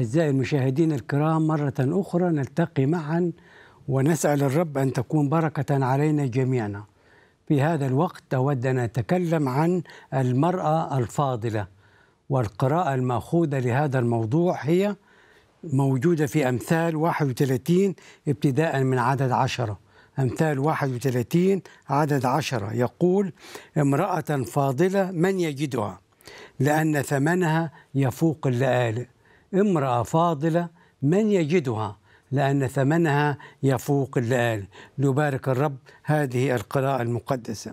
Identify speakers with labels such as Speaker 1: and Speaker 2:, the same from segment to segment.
Speaker 1: أعزائي المشاهدين الكرام مرة أخرى نلتقي معا ونسأل الرب أن تكون بركة علينا جميعا في هذا الوقت أود أن أتكلم عن المرأة الفاضلة والقراءة المأخوذة لهذا الموضوع هي موجودة في أمثال 31 ابتداء من عدد عشرة أمثال 31 عدد عشرة يقول امرأة فاضلة من يجدها لأن ثمنها يفوق اللآلئ امرأة فاضلة من يجدها لأن ثمنها يفوق الليالي نبارك الرب هذه القراءة المقدسة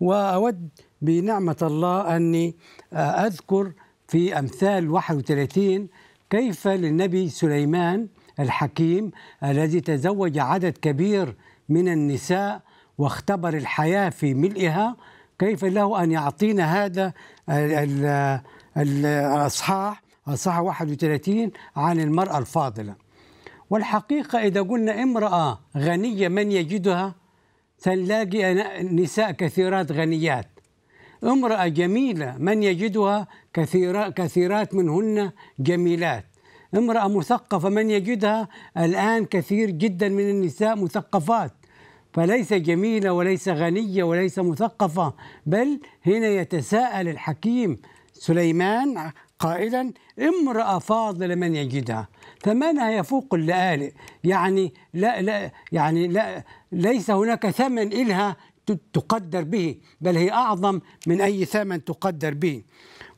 Speaker 1: وأود بنعمة الله أني أذكر في أمثال 31 كيف للنبي سليمان الحكيم الذي تزوج عدد كبير من النساء واختبر الحياة في ملئها كيف له أن يعطينا هذا الأصحاح الصحة 31 عن المرأة الفاضلة والحقيقة إذا قلنا امرأة غنية من يجدها سنلاقي نساء كثيرات غنيات امرأة جميلة من يجدها كثيرة كثيرات منهن جميلات امرأة مثقفة من يجدها الآن كثير جدا من النساء مثقفات فليس جميلة وليس غنية وليس مثقفة بل هنا يتساءل الحكيم سليمان قائلا امرأة فاضلة من يجدها ثمنها يفوق اللآلئ يعني لا لا يعني لا ليس هناك ثمن إلها تقدر به بل هي أعظم من أي ثمن تقدر به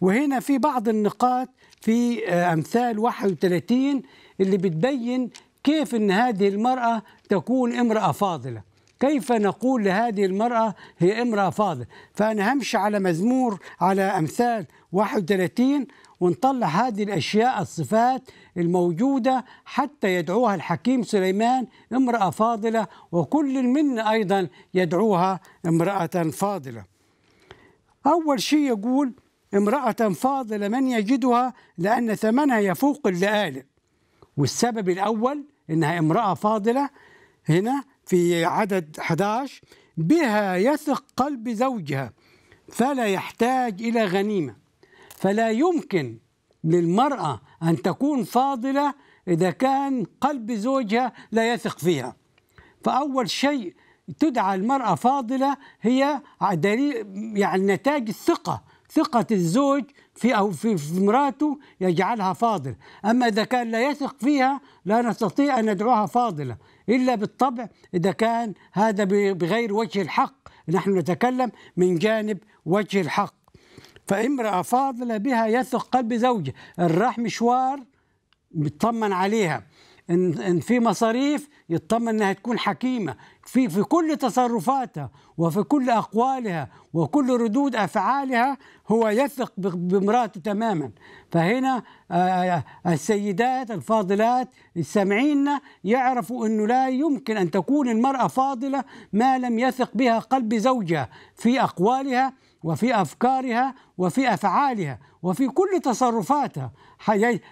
Speaker 1: وهنا في بعض النقاط في آه، أمثال 31 اللي بتبين كيف أن هذه المرأة تكون امرأة فاضلة كيف نقول لهذه المرأة هي امرأة فاضلة فأنا همشي على مزمور على أمثال 31 ونطلع هذه الأشياء الصفات الموجودة حتى يدعوها الحكيم سليمان امرأة فاضلة وكل منا أيضا يدعوها امرأة فاضلة أول شيء يقول امرأة فاضلة من يجدها لأن ثمنها يفوق اللآلئ والسبب الأول إنها امرأة فاضلة هنا في عدد 11 بها يثق قلب زوجها فلا يحتاج إلى غنيمة فلا يمكن للمرأة أن تكون فاضلة إذا كان قلب زوجها لا يثق فيها فأول شيء تدعى المرأة فاضلة هي دليل يعني نتاج الثقة ثقة الزوج في أو في مراته يجعلها فاضلة أما إذا كان لا يثق فيها لا نستطيع أن ندعوها فاضلة إلا بالطبع إذا كان هذا بغير وجه الحق نحن نتكلم من جانب وجه الحق فامرأة فاضلة بها يثق قلب زوجها الراح مشوار بيطمن عليها ان ان في مصاريف يطمن انها تكون حكيمه في في كل تصرفاتها وفي كل اقوالها وكل ردود افعالها هو يثق بامراته تماما فهنا السيدات الفاضلات السامعين يعرفوا انه لا يمكن ان تكون المراه فاضله ما لم يثق بها قلب زوجها في اقوالها وفي أفكارها وفي أفعالها وفي كل تصرفاتها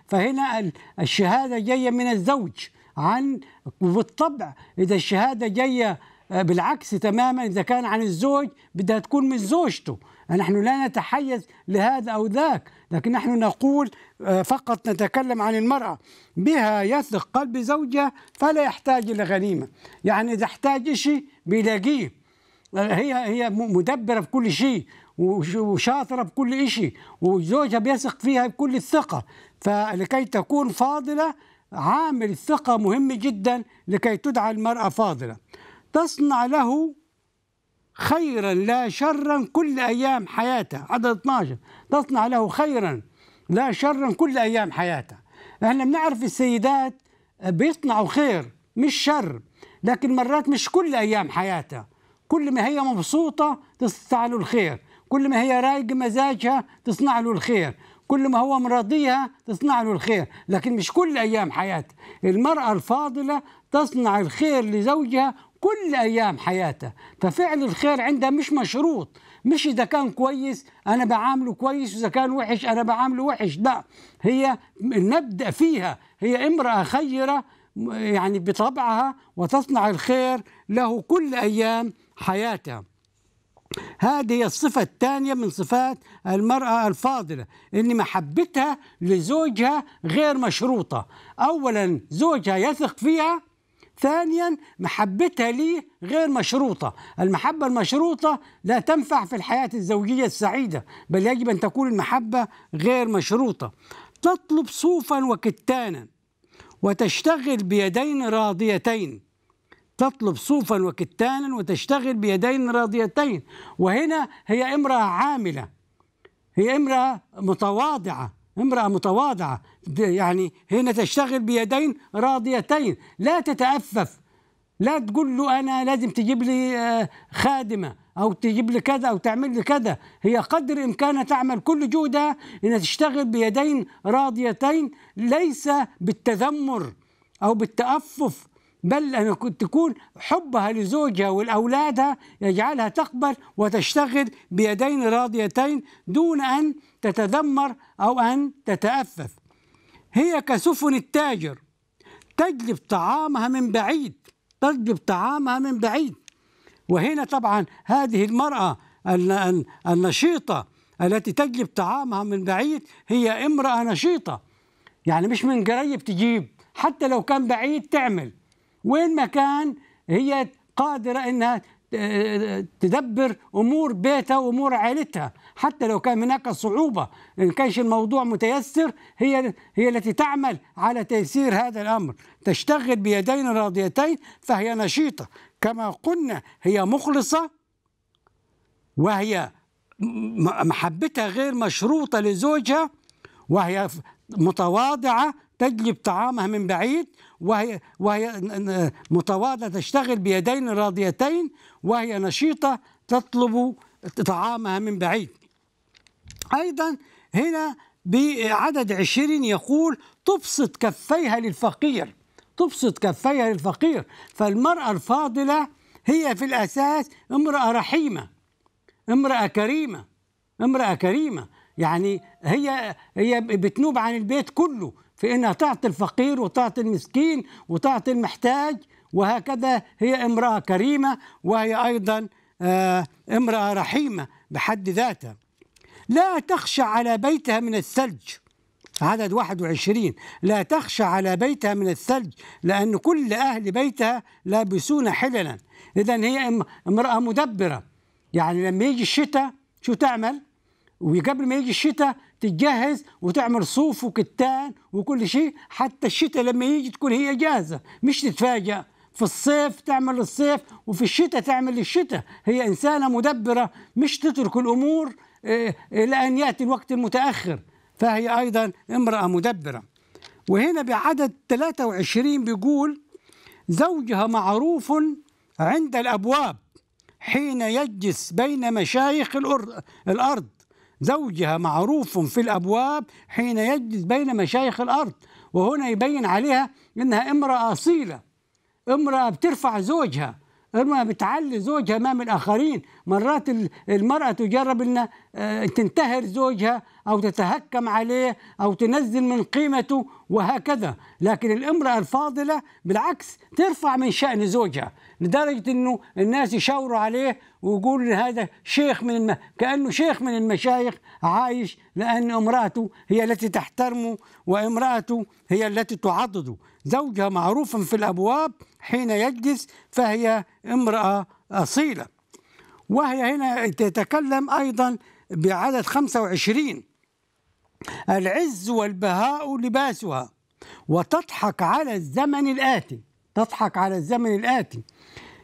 Speaker 1: فهنا الشهادة جاية من الزوج عن وبالطبع إذا الشهادة جاية آه، بالعكس تماما إذا كان عن الزوج بدها تكون من زوجته نحن لا نتحيز لهذا أو ذاك لكن نحن نقول آه، فقط نتكلم عن المرأة بها يثق قلب زوجها فلا يحتاج إلى غنيمة يعني إذا احتاج شيء بيلاقيه آه، هي هي مدبره في كل شيء وشاطرة بكل شيء وزوجها بيثق فيها بكل الثقة فلكي تكون فاضلة عامل الثقة مهم جدا لكي تدعى المرأة فاضلة تصنع له خيرا لا شرا كل أيام حياته عدد 12 تصنع له خيرا لا شرا كل أيام حياته احنا بنعرف السيدات بيصنعوا خير مش شر لكن مرات مش كل أيام حياتها كل ما هي مبسوطة تصنع له الخير كل ما هي رايق مزاجها تصنع له الخير كل ما هو مرضيها تصنع له الخير لكن مش كل أيام حياته المرأة الفاضلة تصنع الخير لزوجها كل أيام حياتها ففعل الخير عندها مش مشروط مش إذا كان كويس أنا بعامله كويس وإذا كان وحش أنا بعامله وحش لا هي نبدأ فيها هي امرأة خيرة يعني بطبعها وتصنع الخير له كل أيام حياتها هذه الصفة الثانية من صفات المرأة الفاضلة إن محبتها لزوجها غير مشروطة أولا زوجها يثق فيها ثانيا محبتها لي غير مشروطة المحبة المشروطة لا تنفع في الحياة الزوجية السعيدة بل يجب أن تكون المحبة غير مشروطة تطلب صوفا وكتانا وتشتغل بيدين راضيتين تطلب صوفا وكتانا وتشتغل بيدين راضيتين وهنا هي امرأة عاملة هي امرأة متواضعة امرأة متواضعة يعني هنا تشتغل بيدين راضيتين لا تتأفف لا تقول له أنا لازم تجيب لي آه، خادمة أو تجيب لي كذا أو تعمل لي كذا هي قدر إمكانها تعمل كل جهدها إنها تشتغل بيدين راضيتين ليس بالتذمر أو بالتأفف بل أن تكون حبها لزوجها ولأولادها يجعلها تقبل وتشتغل بيدين راضيتين دون أن تتذمر أو أن تتأفف هي كسفن التاجر تجلب طعامها من بعيد تجلب طعامها من بعيد وهنا طبعا هذه المرأة النشيطة التي تجلب طعامها من بعيد هي امرأة نشيطة يعني مش من قريب تجيب حتى لو كان بعيد تعمل وين ما كان هي قادرة أنها تدبر امور بيتها وامور عائلتها حتى لو كان هناك صعوبه ان كانش الموضوع متيسر هي هي التي تعمل على تيسير هذا الامر تشتغل بيدين راضيتين فهي نشيطه كما قلنا هي مخلصه وهي محبتها غير مشروطه لزوجها وهي متواضعه تجلب طعامها من بعيد وهي, وهي متواضعة تشتغل بيدين راضيتين وهي نشيطة تطلب طعامها من بعيد أيضا هنا بعدد عشرين يقول تبسط كفيها للفقير تبسط كفيها للفقير فالمرأة الفاضلة هي في الأساس امرأة رحيمة امرأة كريمة امرأة كريمة يعني هي هي بتنوب عن البيت كله في انها تعطي الفقير وتعطي المسكين وتعطي المحتاج وهكذا هي امراه كريمه وهي ايضا آه، امراه رحيمه بحد ذاتها لا تخشى على بيتها من الثلج عدد 21 لا تخشى على بيتها من الثلج لأن كل أهل بيتها لابسون حللا إذا هي امرأة مدبرة يعني لما يجي الشتاء شو تعمل وقبل ما يجي الشتاء تجهز وتعمل صوف وكتان وكل شيء حتى الشتاء لما يجي تكون هي جاهزه مش تتفاجأ في الصيف تعمل الصيف وفي الشتاء تعمل الشتاء هي إنسانة مدبرة مش تترك الأمور إلى آه، آه، أن يأتي الوقت المتأخر فهي أيضا امرأة مدبرة وهنا بعدد 23 بيقول زوجها معروف عند الأبواب حين يجلس بين مشايخ الأرض زوجها معروف في الأبواب حين يجلس بين مشايخ الأرض وهنا يبين عليها إنها امرأة أصيلة امرأة بترفع زوجها اما بتعلي زوجها امام الاخرين مرات المراه تجرب ان آه، تنتهر زوجها او تتهكم عليه او تنزل من قيمته وهكذا لكن الامراه الفاضله بالعكس ترفع من شان زوجها لدرجه انه الناس يشاوروا عليه ويقول هذا شيخ من الم... كانه شيخ من المشايخ عايش لان امراته هي التي تحترمه وامراته هي التي تعضده زوجها معروف في الأبواب حين يجلس فهي امرأة أصيلة وهي هنا تتكلم أيضا بعدد 25 العز والبهاء لباسها وتضحك على الزمن الآتي تضحك على الزمن الآتي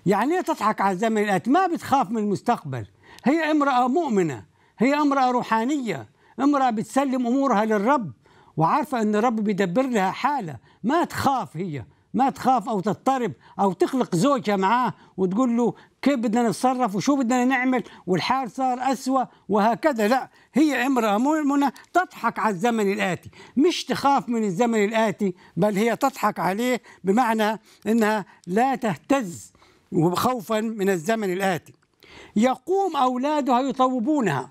Speaker 1: يعني ايه تضحك على الزمن الآتي ما بتخاف من المستقبل هي امرأة مؤمنة هي امرأة روحانية امرأة بتسلم أمورها للرب وعارفة أن الرب بيدبر لها حالة ما تخاف هي ما تخاف أو تضطرب أو تخلق زوجها معاه وتقول له كيف بدنا نتصرف وشو بدنا نعمل والحال صار أسوأ وهكذا لا هي امرأة مؤمنة تضحك على الزمن الآتي مش تخاف من الزمن الآتي بل هي تضحك عليه بمعنى أنها لا تهتز خوفا من الزمن الآتي يقوم أولادها يطوبونها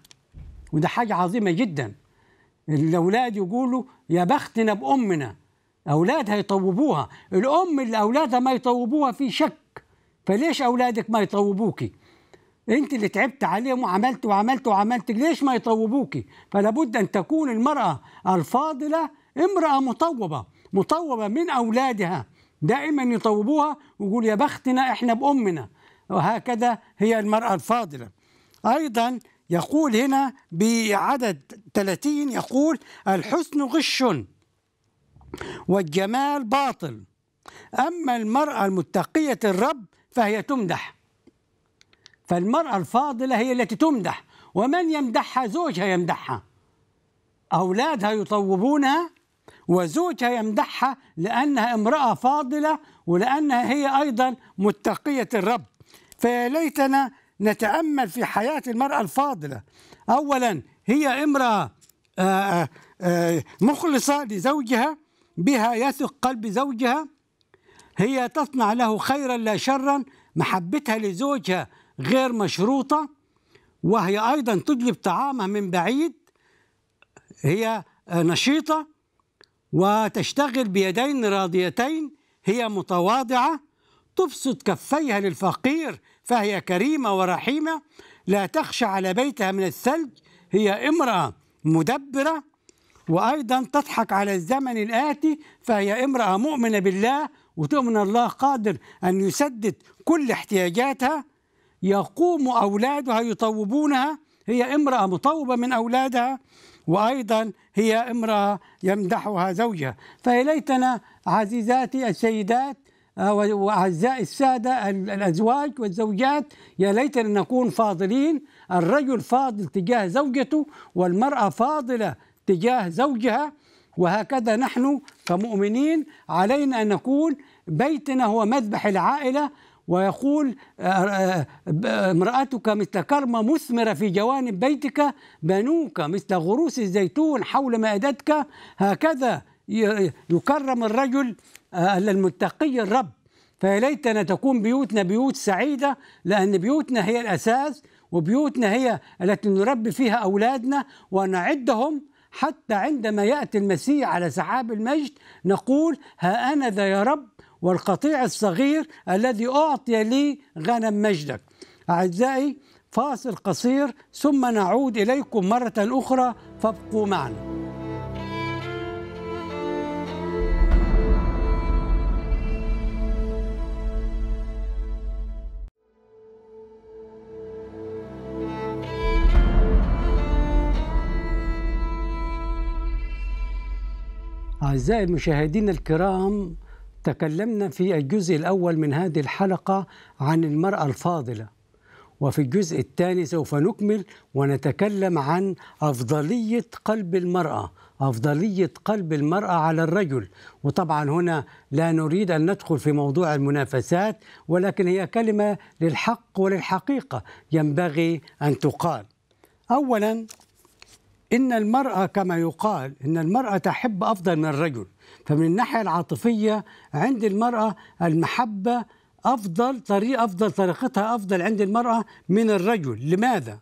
Speaker 1: وده حاجة عظيمة جدا الاولاد يقولوا يا بختنا بامنا اولادها يطوبوها الام اللي اولادها ما يطوبوها في شك فليش اولادك ما يطوبوكي انت اللي تعبت عليهم وعملت وعملت وعملت ليش ما يطوبوكي فلا بد ان تكون المراه الفاضله امراه مطوبه مطوبه من اولادها دائما يطوبوها ويقول يا بختنا احنا بامنا وهكذا هي المراه الفاضله ايضا يقول هنا بعدد 30 يقول الحسن غش والجمال باطل أما المرأة المتقية الرب فهي تمدح فالمرأة الفاضلة هي التي تمدح ومن يمدحها زوجها يمدحها أولادها يطوبونها وزوجها يمدحها لأنها امرأة فاضلة ولأنها هي أيضا متقية الرب فيا ليتنا نتأمل في حياة المرأة الفاضلة أولا هي امرأة آه، آه، آه، مخلصة لزوجها بها يثق قلب زوجها هي تصنع له خيرا لا شرا محبتها لزوجها غير مشروطة وهي أيضا تجلب طعامها من بعيد هي نشيطة وتشتغل بيدين راضيتين هي متواضعة تبسط كفيها للفقير فهي كريمة ورحيمة لا تخشى على بيتها من الثلج هي امرأة مدبرة وأيضا تضحك على الزمن الآتي فهي امرأة مؤمنة بالله وتؤمن الله قادر أن يسدد كل احتياجاتها يقوم أولادها يطوبونها هي امرأة مطوبة من أولادها وأيضا هي امرأة يمدحها زوجها فيا عزيزاتي السيدات وأعزائي السادة الأزواج والزوجات يا ليتنا نكون فاضلين الرجل فاضل تجاه زوجته والمرأة فاضلة تجاه زوجها وهكذا نحن كمؤمنين علينا أن نكون بيتنا هو مذبح العائلة ويقول آه، آه، امرأتك مثل كرمة مثمرة في جوانب بيتك بنوك مثل غروس الزيتون حول مائدتك هكذا يكرم الرجل آه، المتقي الرب فيا ليتنا تكون بيوتنا بيوت سعيدة لأن بيوتنا هي الأساس وبيوتنا هي التي نربي فيها أولادنا ونعدهم حتى عندما يأتي المسيح على سحاب المجد نقول ها أنا ذا يا رب والقطيع الصغير الذي أعطي لي غنم مجدك أعزائي فاصل قصير ثم نعود إليكم مرة أخرى فابقوا معنا أعزائي المشاهدين الكرام تكلمنا في الجزء الأول من هذه الحلقة عن المرأة الفاضلة وفي الجزء الثاني سوف نكمل ونتكلم عن أفضلية قلب المرأة أفضلية قلب المرأة على الرجل وطبعا هنا لا نريد أن ندخل في موضوع المنافسات ولكن هي كلمة للحق وللحقيقة ينبغي أن تقال أولا إن المرأة كما يقال إن المرأة تحب أفضل من الرجل فمن الناحية العاطفية عند المرأة المحبة أفضل طريق أفضل طريقتها أفضل عند المرأة من الرجل لماذا؟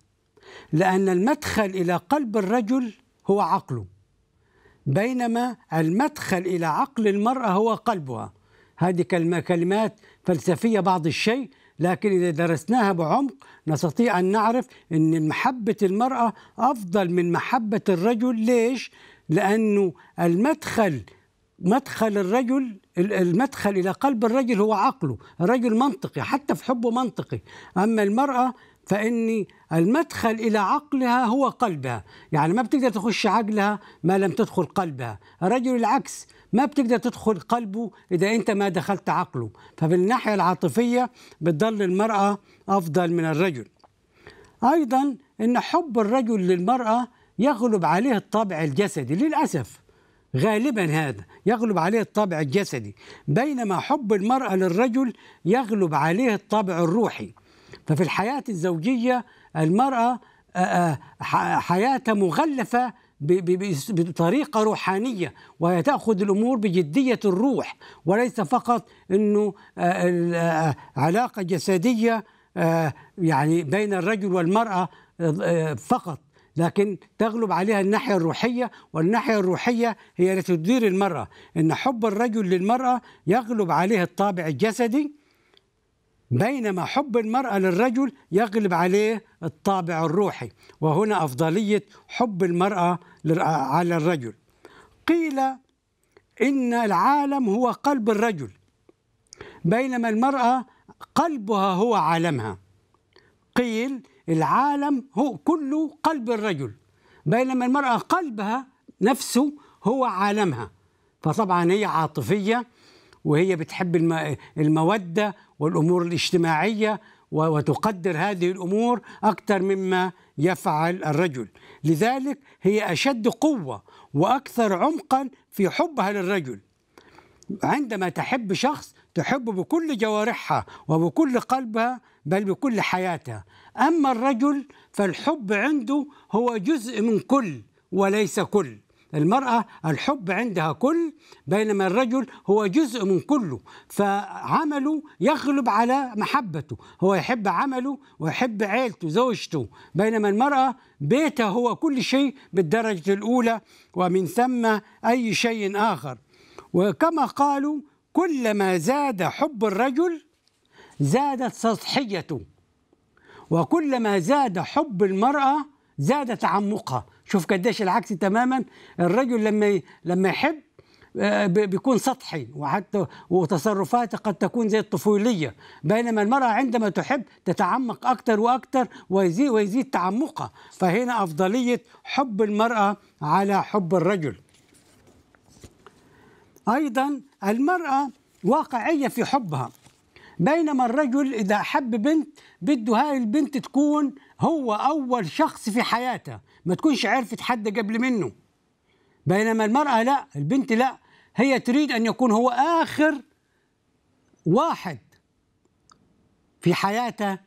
Speaker 1: لأن المدخل إلى قلب الرجل هو عقله بينما المدخل إلى عقل المرأة هو قلبها هذه كلمات فلسفية بعض الشيء لكن إذا درسناها بعمق نستطيع أن نعرف أن محبة المرأة أفضل من محبة الرجل ليش؟ لأنه المدخل مدخل الرجل المدخل إلى قلب الرجل هو عقله الرجل منطقي حتى في حبه منطقي أما المرأة فإني المدخل إلى عقلها هو قلبها يعني ما بتقدر تخش عقلها ما لم تدخل قلبها الرجل العكس ما بتقدر تدخل قلبه إذا أنت ما دخلت عقله فبالناحية العاطفية بتضل المرأة أفضل من الرجل أيضا أن حب الرجل للمرأة يغلب عليه الطابع الجسدي للأسف غالبا هذا يغلب عليه الطابع الجسدي بينما حب المرأة للرجل يغلب عليه الطابع الروحي ففي الحياة الزوجية المرأة آه، آه، حياتها مغلفة بطريقة روحانية وهي تأخذ الأمور بجدية الروح وليس فقط أنه آه، علاقة جسدية يعني بين الرجل والمرأة فقط لكن تغلب عليها الناحية الروحية والناحية الروحية هي التي تدير المرأة إن حب الرجل للمرأة يغلب عليه الطابع الجسدي بينما حب المرأة للرجل يغلب عليه الطابع الروحي وهنا أفضلية حب المرأة على الرجل قيل إن العالم هو قلب الرجل بينما المرأة قلبها هو عالمها قيل العالم هو كله قلب الرجل بينما المرأة قلبها نفسه هو عالمها فطبعا هي عاطفية وهي بتحب المودة والأمور الاجتماعية وتقدر هذه الأمور أكثر مما يفعل الرجل لذلك هي أشد قوة وأكثر عمقا في حبها للرجل عندما تحب شخص تحب بكل جوارحها وبكل قلبها بل بكل حياتها أما الرجل فالحب عنده هو جزء من كل وليس كل المرأة الحب عندها كل بينما الرجل هو جزء من كله فعمله يغلب على محبته هو يحب عمله ويحب عيلته زوجته بينما المرأة بيتها هو كل شيء بالدرجة الأولى ومن ثم أي شيء آخر وكما قالوا كلما زاد حب الرجل زادت سطحيته وكلما زاد حب المرأة زاد تعمقها شوف قديش العكس تماما الرجل لما لما يحب آه، بيكون سطحي وحتى وتصرفاته قد تكون زي الطفولية بينما المرأة عندما تحب تتعمق أكثر وأكثر ويزيد, ويزيد تعمقها فهنا أفضلية حب المرأة على حب الرجل أيضا المرأة واقعية في حبها بينما الرجل إذا أحب بنت بده هاي البنت تكون هو أول شخص في حياته ما تكونش عرفت حد قبل منه بينما المرأة لا البنت لا هي تريد أن يكون هو آخر واحد في حياتها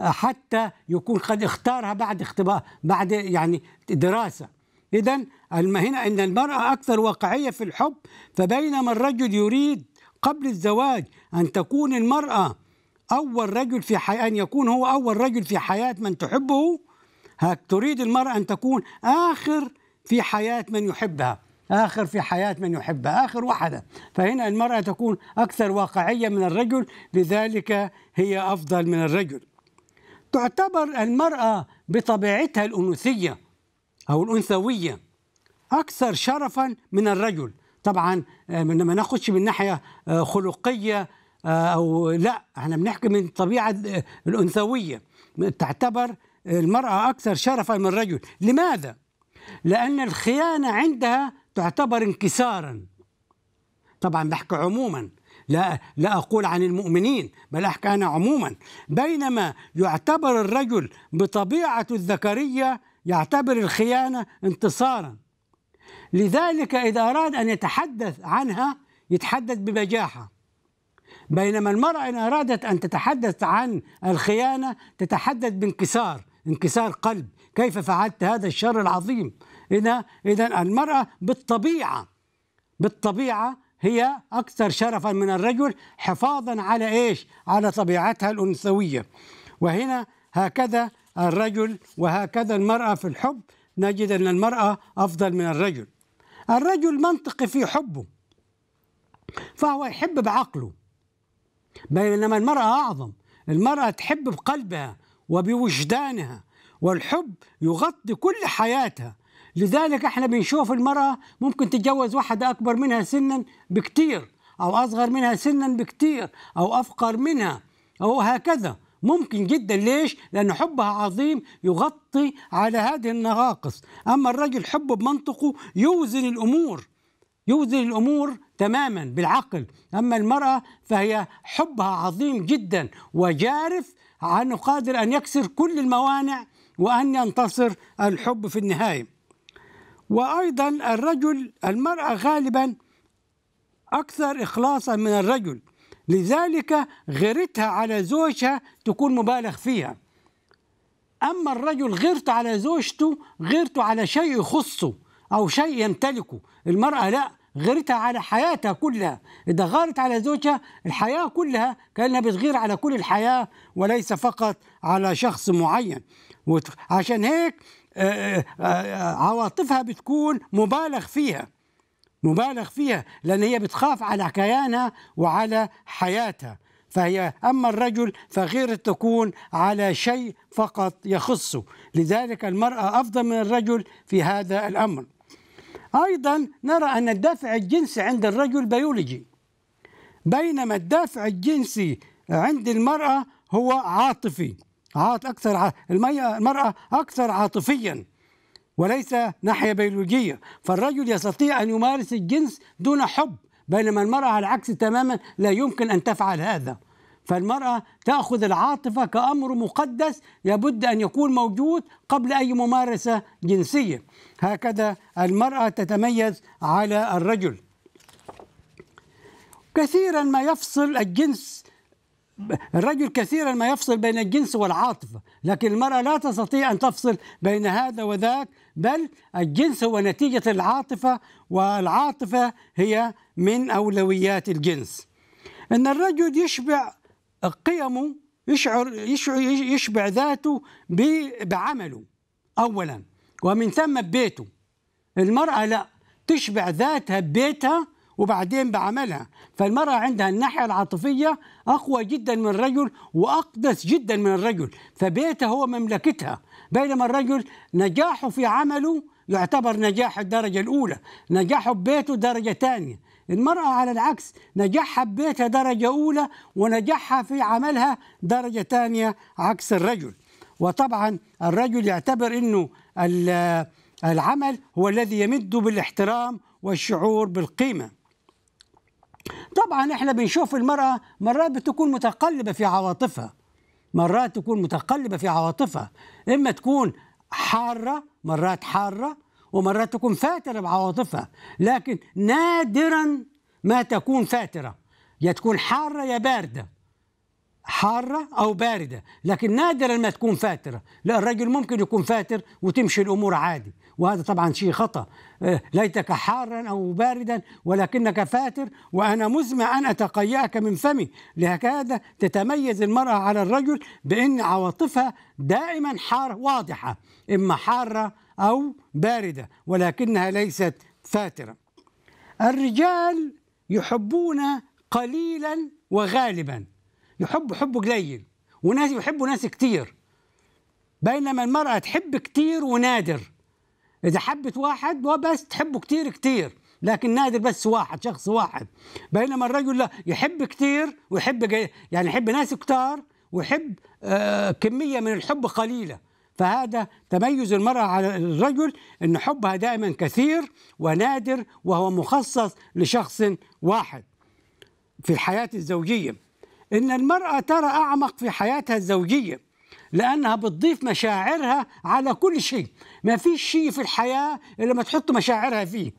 Speaker 1: حتى يكون قد اختارها بعد اختبار بعد يعني دراسة إذا هنا أن المرأة أكثر واقعية في الحب فبينما الرجل يريد قبل الزواج أن تكون المرأة أول رجل في حي... أن يكون هو أول رجل في حياة من تحبه هك تريد المرأة أن تكون آخر في حياة من يحبها آخر في حياة من يحبها آخر وحدة فهنا المرأة تكون أكثر واقعية من الرجل لذلك هي أفضل من الرجل تعتبر المرأة بطبيعتها الأنوثية أو الأنثوية أكثر شرفا من الرجل طبعا آه، ما ناخدش من ناحية آه، خلقية آه، أو لا احنا بنحكي من الطبيعة الأنثوية تعتبر المرأة أكثر شرفا من الرجل لماذا؟ لأن الخيانة عندها تعتبر انكسارا طبعا بحكي عموما لا لا أقول عن المؤمنين بل أحكي أنا عموما بينما يعتبر الرجل بطبيعة الذكرية يعتبر الخيانة انتصارا لذلك إذا أراد أن يتحدث عنها يتحدث ببجاحة بينما المرأة إن أرادت أن تتحدث عن الخيانة تتحدث بانكسار انكسار قلب كيف فعلت هذا الشر العظيم إذا إذا المرأة بالطبيعة بالطبيعة هي أكثر شرفا من الرجل حفاظا على إيش على طبيعتها الأنثوية وهنا هكذا الرجل وهكذا المرأة في الحب نجد أن المرأة أفضل من الرجل الرجل منطقي في حبه فهو يحب بعقله بينما المرأة أعظم المرأة تحب بقلبها وبوجدانها والحب يغطي كل حياتها لذلك احنا بنشوف المرأة ممكن تتجوز واحدة أكبر منها سنا بكتير أو أصغر منها سنا بكتير أو أفقر منها أو هكذا ممكن جدا ليش؟ لأن حبها عظيم يغطي على هذه النواقص أما الرجل حبه بمنطقه يوزن الأمور يوزن الأمور تماما بالعقل أما المرأة فهي حبها عظيم جدا وجارف أنه قادر أن يكسر كل الموانع وأن ينتصر الحب في النهاية وأيضا الرجل المرأة غالبا أكثر إخلاصا من الرجل لذلك غيرتها على زوجها تكون مبالغ فيها أما الرجل غيرته على زوجته غيرته على شيء يخصه أو شيء يمتلكه المرأة لا غيرتها على حياتها كلها إذا غارت على زوجها الحياة كلها كأنها بتغير على كل الحياة وليس فقط على شخص معين عشان هيك آه، آه، آه، عواطفها بتكون مبالغ فيها مبالغ فيها لأن هي بتخاف على كيانها وعلى حياتها فهي أما الرجل فغير تكون على شيء فقط يخصه لذلك المرأة أفضل من الرجل في هذا الأمر أيضا نرى أن الدافع الجنسي عند الرجل بيولوجي بينما الدافع الجنسي عند المرأة هو عاطفي عاط أكثر ع... المرأة أكثر عاطفيا وليس ناحية بيولوجية فالرجل يستطيع أن يمارس الجنس دون حب بينما المرأة على العكس تماما لا يمكن أن تفعل هذا فالمرأة تأخذ العاطفة كأمر مقدس لابد أن يكون موجود قبل أي ممارسة جنسية هكذا المرأة تتميز على الرجل كثيرا ما يفصل الجنس الرجل كثيرا ما يفصل بين الجنس والعاطفة لكن المرأة لا تستطيع أن تفصل بين هذا وذاك بل الجنس هو نتيجة العاطفة والعاطفة هي من أولويات الجنس إن الرجل يشبع قيمه يشعر يشبع ذاته بعمله اولا ومن ثم ببيته المراه لا تشبع ذاتها ببيتها وبعدين بعملها فالمرأة عندها الناحية العاطفية أقوى جدا من الرجل وأقدس جدا من الرجل فبيتها هو مملكتها بينما الرجل نجاحه في عمله يعتبر نجاح الدرجة الأولى نجاحه ببيته درجة ثانية المرأة على العكس نجاحها ببيتها درجة أولى ونجاحها في عملها درجة ثانية عكس الرجل وطبعا الرجل يعتبر أنه آه العمل هو الذي يمده بالاحترام والشعور بالقيمة طبعا احنا بنشوف المرأة مرات بتكون متقلبة في عواطفها مرات تكون متقلبة في عواطفها إما تكون حارة مرات حارة ومرات تكون فاترة بعواطفها لكن نادرا ما تكون فاترة يا تكون حارة يا باردة حارة أو باردة لكن نادرا ما تكون فاترة لا الرجل ممكن يكون فاتر وتمشي الأمور عادي وهذا طبعا شيء خطأ آه، ليتك حارا أو باردا ولكنك فاتر وأنا مزمع أن أتقيأك من فمي لهكذا تتميز المرأة على الرجل بأن عواطفها دائما حارة واضحة إما حارة أو باردة ولكنها ليست فاترة الرجال يحبون قليلا وغالبا يحب حب قليل وناس يحبوا ناس كتير بينما المرأة تحب كتير ونادر اذا حبت واحد وبس تحبه كتير كتير لكن نادر بس واحد شخص واحد بينما الرجل لا يحب كتير ويحب يعني يحب ناس كتار ويحب آه، كمية من الحب قليلة فهذا تميز المرأة على الرجل أن حبها دائما كثير ونادر وهو مخصص لشخص واحد في الحياة الزوجية إن المرأة ترى أعمق في حياتها الزوجية لانها بتضيف مشاعرها على كل شيء ما فيش شيء في الحياه الا ما تحط مشاعرها فيه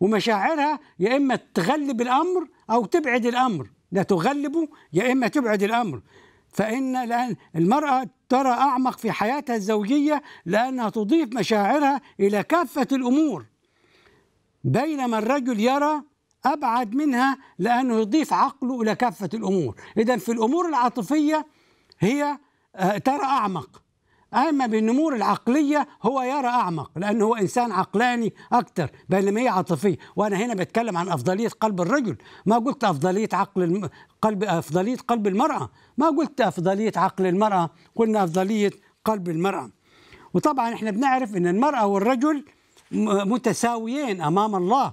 Speaker 1: ومشاعرها يا اما تغلب الامر او تبعد الامر لا تغلبه يا اما تبعد الامر فإن الان المرأة ترى أعمق في حياتها الزوجية لأنها تضيف مشاعرها إلى كافة الأمور بينما الرجل يرى أبعد منها لأنه يضيف عقله إلى كافة الأمور إذا في الأمور العاطفية هي آه، ترى أعمق أما بالنمور العقلية هو يرى أعمق لأنه هو إنسان عقلاني أكتر بينما هي عاطفية وأنا هنا بتكلم عن أفضلية قلب الرجل ما قلت أفضلية عقل الم... قلب أفضلية قلب المرأة ما قلت أفضلية عقل المرأة قلنا أفضلية قلب المرأة وطبعا احنا بنعرف أن المرأة والرجل متساويين أمام الله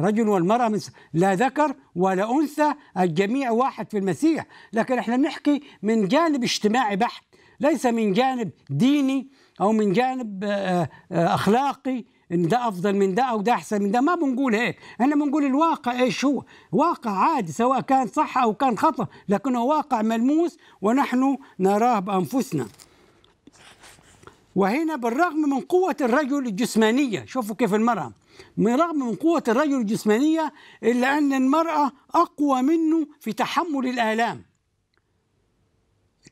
Speaker 1: رجل والمرأة من لا ذكر ولا أنثى الجميع واحد في المسيح لكن احنا نحكي من جانب اجتماعي بحت ليس من جانب ديني أو من جانب آه، آه، أخلاقي ان ده افضل من ده او ده احسن من ده ما بنقول هيك احنا بنقول الواقع ايش هو واقع عادي سواء كان صح او كان خطا لكنه واقع ملموس ونحن نراه بانفسنا وهنا بالرغم من قوه الرجل الجسمانيه شوفوا كيف المراه رغم من قوة الرجل الجسمانية إلا أن المرأة أقوى منه في تحمل الآلام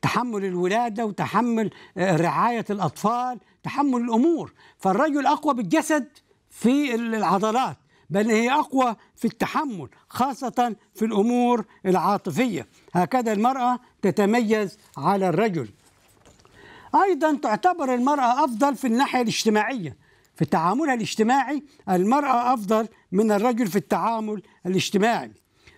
Speaker 1: تحمل الولادة وتحمل آه، رعاية الأطفال تحمل الأمور فالرجل أقوى بالجسد في العضلات بل هي أقوى في التحمل خاصة في الأمور العاطفية هكذا المرأة تتميز على الرجل أيضا تعتبر المرأة أفضل في الناحية الاجتماعية في تعاملها الاجتماعي المرأة أفضل من الرجل في التعامل الاجتماعي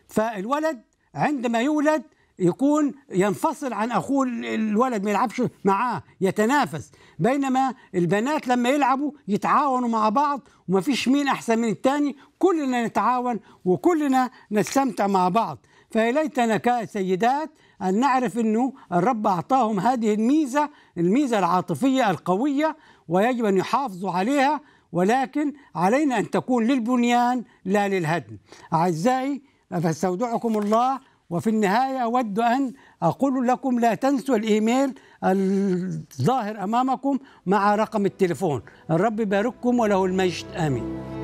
Speaker 1: فالولد عندما يولد يكون ينفصل عن اخوه الولد ما يلعبش معاه يتنافس بينما البنات لما يلعبوا يتعاونوا مع بعض وما فيش مين احسن من الثاني كلنا نتعاون وكلنا نستمتع مع بعض فليتنا كسيدات ان نعرف انه الرب اعطاهم هذه الميزه الميزه العاطفيه القويه ويجب أن يحافظوا عليها ولكن علينا أن تكون للبنيان لا للهدم أعزائي فاستودعكم الله وفي النهاية أود أن أقول لكم لا تنسوا الإيميل الظاهر أمامكم مع رقم التليفون الرب يبارككم وله المجد آمين